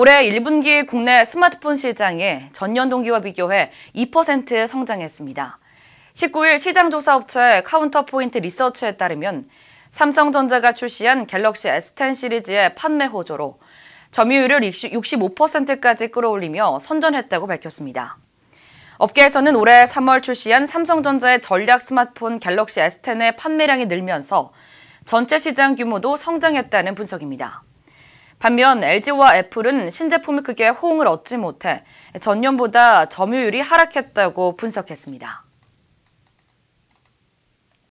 올해 1분기 국내 스마트폰 시장이 전년 동기와 비교해 2% 성장했습니다. 19일 시장조사업체 카운터포인트 리서치에 따르면 삼성전자가 출시한 갤럭시 S10 시리즈의 판매 호조로 점유율을 65%까지 끌어올리며 선전했다고 밝혔습니다. 업계에서는 올해 3월 출시한 삼성전자의 전략 스마트폰 갤럭시 S10의 판매량이 늘면서 전체 시장 규모도 성장했다는 분석입니다. 반면 LG와 애플은 신제품이 크게 호응을 얻지 못해 전년보다 점유율이 하락했다고 분석했습니다.